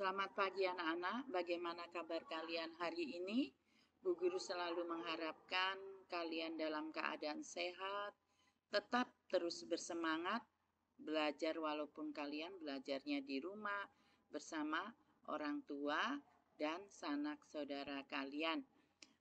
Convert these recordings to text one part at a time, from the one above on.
Selamat pagi anak-anak, bagaimana kabar kalian hari ini? Bu Guru selalu mengharapkan kalian dalam keadaan sehat, tetap terus bersemangat, belajar walaupun kalian belajarnya di rumah bersama orang tua dan sanak saudara kalian.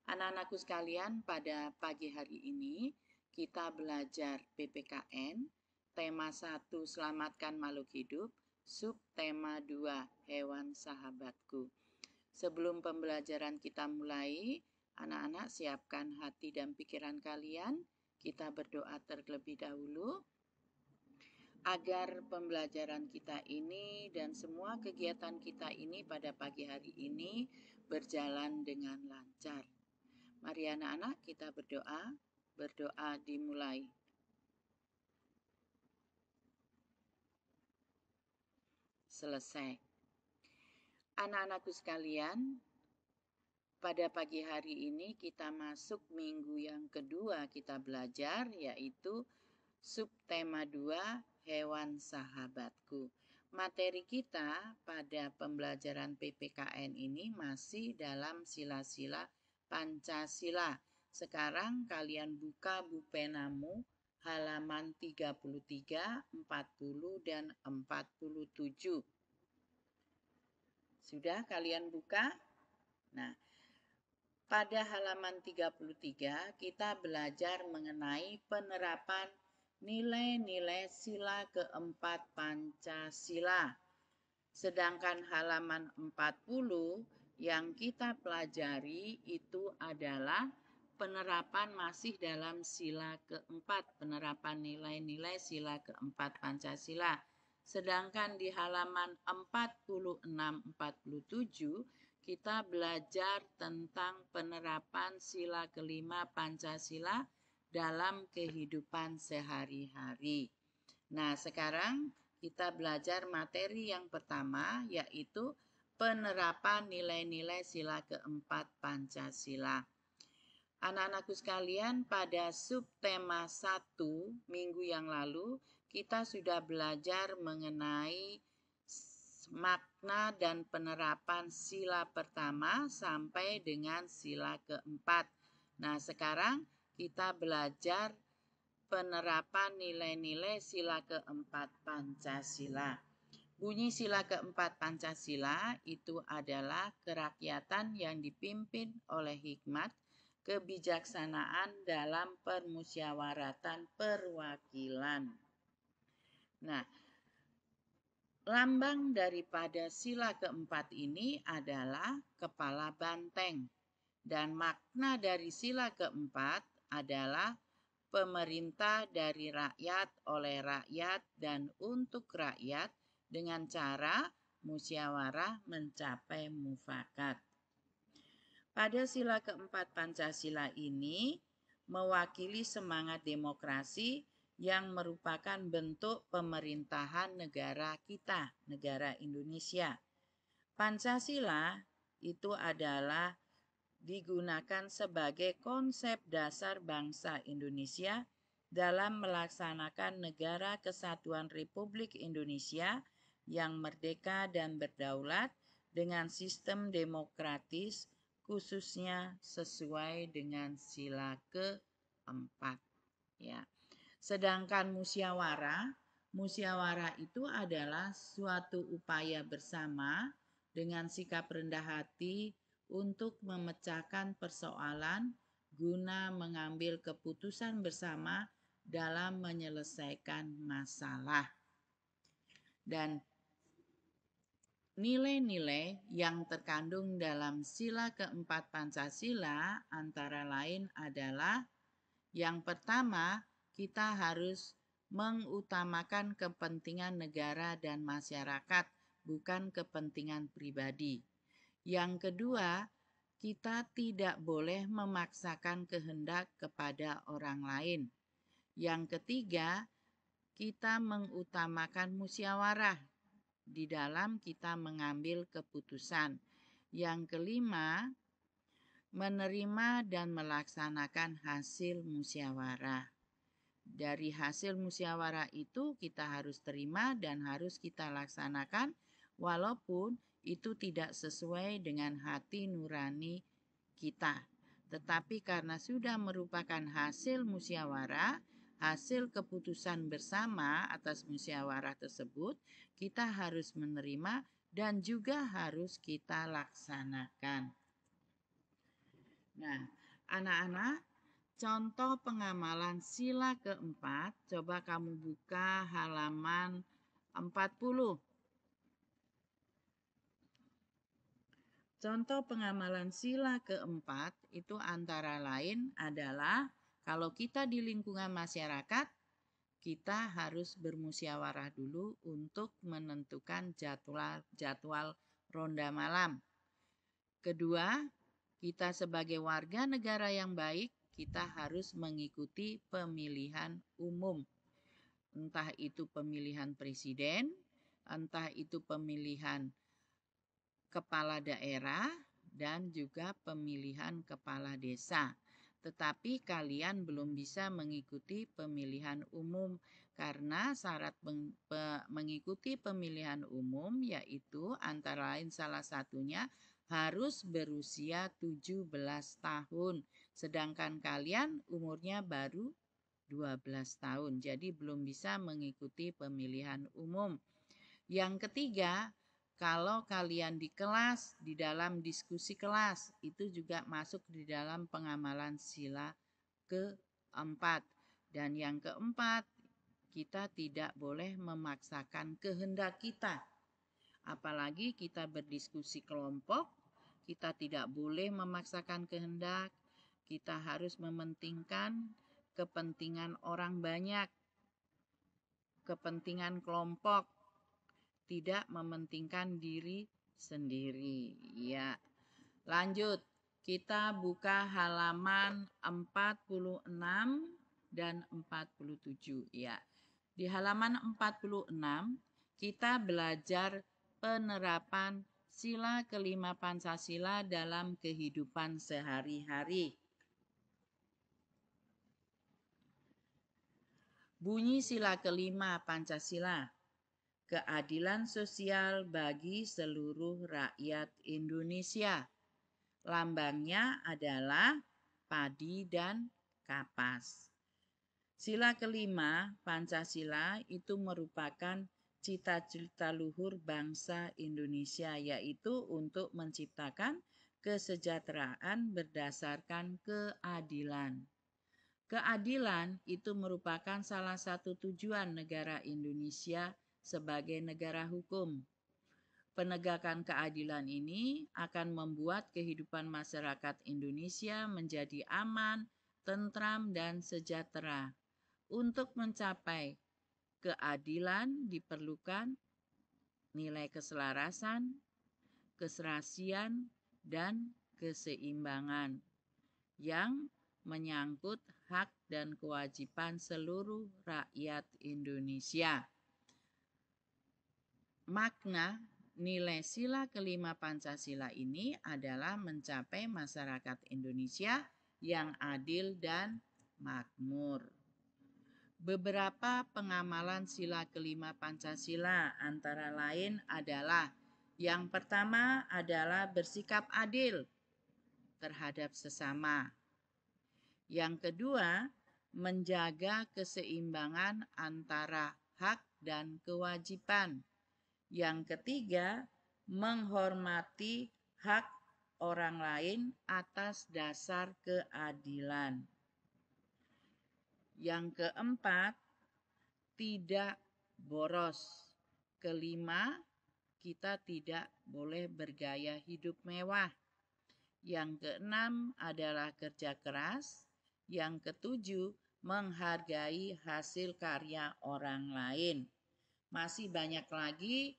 Anak-anakku sekalian, pada pagi hari ini kita belajar PPKN, tema 1 Selamatkan Makhluk Hidup, Subtema 2, hewan sahabatku. Sebelum pembelajaran kita mulai, anak-anak siapkan hati dan pikiran kalian. Kita berdoa terlebih dahulu agar pembelajaran kita ini dan semua kegiatan kita ini pada pagi hari ini berjalan dengan lancar. Mari anak-anak kita berdoa, berdoa dimulai. selesai. Anak-anakku sekalian, pada pagi hari ini kita masuk minggu yang kedua kita belajar yaitu subtema 2 hewan sahabatku. Materi kita pada pembelajaran PPKN ini masih dalam sila-sila Pancasila. Sekarang kalian buka bupenamu halaman 33, 40, dan 47. Sudah kalian buka? Nah, pada halaman 33 kita belajar mengenai penerapan nilai-nilai sila keempat Pancasila. Sedangkan halaman 40 yang kita pelajari itu adalah penerapan masih dalam sila keempat, penerapan nilai-nilai sila keempat Pancasila. Sedangkan di halaman 46-47, kita belajar tentang penerapan sila kelima Pancasila dalam kehidupan sehari-hari. Nah, sekarang kita belajar materi yang pertama, yaitu penerapan nilai-nilai sila keempat Pancasila. Anak-anakku sekalian, pada subtema 1 minggu yang lalu kita sudah belajar mengenai makna dan penerapan sila pertama sampai dengan sila keempat. Nah, sekarang kita belajar penerapan nilai-nilai sila keempat Pancasila. Bunyi sila keempat Pancasila itu adalah kerakyatan yang dipimpin oleh hikmat kebijaksanaan dalam permusyawaratan perwakilan. Nah, lambang daripada sila keempat ini adalah kepala banteng dan makna dari sila keempat adalah pemerintah dari rakyat oleh rakyat dan untuk rakyat dengan cara musyawarah mencapai mufakat. Pada sila keempat Pancasila ini mewakili semangat demokrasi yang merupakan bentuk pemerintahan negara kita, negara Indonesia. Pancasila itu adalah digunakan sebagai konsep dasar bangsa Indonesia dalam melaksanakan negara kesatuan Republik Indonesia yang merdeka dan berdaulat dengan sistem demokratis khususnya sesuai dengan sila keempat ya. Sedangkan musyawarah, musyawarah itu adalah suatu upaya bersama dengan sikap rendah hati untuk memecahkan persoalan guna mengambil keputusan bersama dalam menyelesaikan masalah. Dan Nilai-nilai yang terkandung dalam sila keempat Pancasila antara lain adalah yang pertama, kita harus mengutamakan kepentingan negara dan masyarakat, bukan kepentingan pribadi. Yang kedua, kita tidak boleh memaksakan kehendak kepada orang lain. Yang ketiga, kita mengutamakan musyawarah di dalam kita mengambil keputusan. Yang kelima, menerima dan melaksanakan hasil musyawarah. Dari hasil musyawarah itu kita harus terima dan harus kita laksanakan walaupun itu tidak sesuai dengan hati nurani kita. Tetapi karena sudah merupakan hasil musyawarah, hasil keputusan bersama atas musyawarah tersebut kita harus menerima dan juga harus kita laksanakan. Nah, anak-anak, contoh pengamalan sila keempat, coba kamu buka halaman 40. Contoh pengamalan sila keempat itu antara lain adalah kalau kita di lingkungan masyarakat, kita harus bermusyawarah dulu untuk menentukan jadwal jadwal ronda malam. Kedua, kita sebagai warga negara yang baik, kita harus mengikuti pemilihan umum. Entah itu pemilihan presiden, entah itu pemilihan kepala daerah dan juga pemilihan kepala desa tetapi kalian belum bisa mengikuti pemilihan umum karena syarat peng, pe, mengikuti pemilihan umum yaitu antara lain salah satunya harus berusia 17 tahun sedangkan kalian umurnya baru 12 tahun jadi belum bisa mengikuti pemilihan umum. Yang ketiga, kalau kalian di kelas, di dalam diskusi kelas, itu juga masuk di dalam pengamalan sila keempat. Dan yang keempat, kita tidak boleh memaksakan kehendak kita. Apalagi kita berdiskusi kelompok, kita tidak boleh memaksakan kehendak, kita harus mementingkan kepentingan orang banyak, kepentingan kelompok, tidak mementingkan diri sendiri. Ya. Lanjut, kita buka halaman 46 dan 47 ya. Di halaman 46 kita belajar penerapan sila kelima Pancasila dalam kehidupan sehari-hari. Bunyi sila kelima Pancasila keadilan sosial bagi seluruh rakyat Indonesia. Lambangnya adalah padi dan kapas. Sila kelima, Pancasila itu merupakan cita-cita luhur bangsa Indonesia, yaitu untuk menciptakan kesejahteraan berdasarkan keadilan. Keadilan itu merupakan salah satu tujuan negara Indonesia sebagai negara hukum. Penegakan keadilan ini akan membuat kehidupan masyarakat Indonesia menjadi aman, tentram, dan sejahtera. Untuk mencapai keadilan diperlukan nilai keselarasan, keserasian, dan keseimbangan yang menyangkut hak dan kewajiban seluruh rakyat Indonesia. Makna nilai sila kelima Pancasila ini adalah mencapai masyarakat Indonesia yang adil dan makmur. Beberapa pengamalan sila kelima Pancasila antara lain adalah yang pertama adalah bersikap adil terhadap sesama. Yang kedua, menjaga keseimbangan antara hak dan kewajiban. Yang ketiga, menghormati hak orang lain atas dasar keadilan. Yang keempat, tidak boros. Kelima, kita tidak boleh bergaya hidup mewah. Yang keenam adalah kerja keras. Yang ketujuh, menghargai hasil karya orang lain. Masih banyak lagi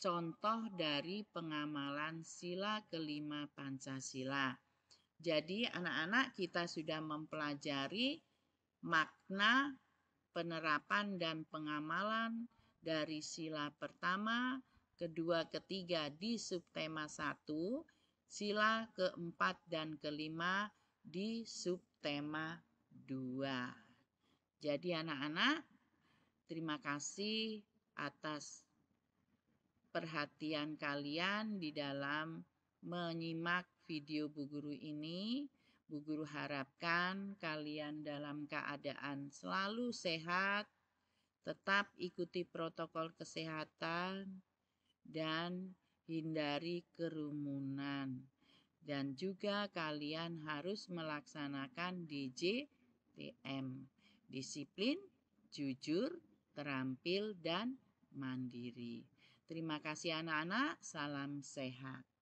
contoh dari pengamalan sila kelima Pancasila. Jadi anak-anak kita sudah mempelajari makna penerapan dan pengamalan dari sila pertama, kedua, ketiga di subtema 1, sila keempat dan kelima di subtema 2. Jadi anak-anak Terima kasih atas perhatian kalian di dalam menyimak video Bu Guru ini. Bu Guru harapkan kalian dalam keadaan selalu sehat, tetap ikuti protokol kesehatan, dan hindari kerumunan. Dan juga kalian harus melaksanakan DJTM, disiplin, jujur, terampil, dan mandiri. Terima kasih anak-anak, salam sehat.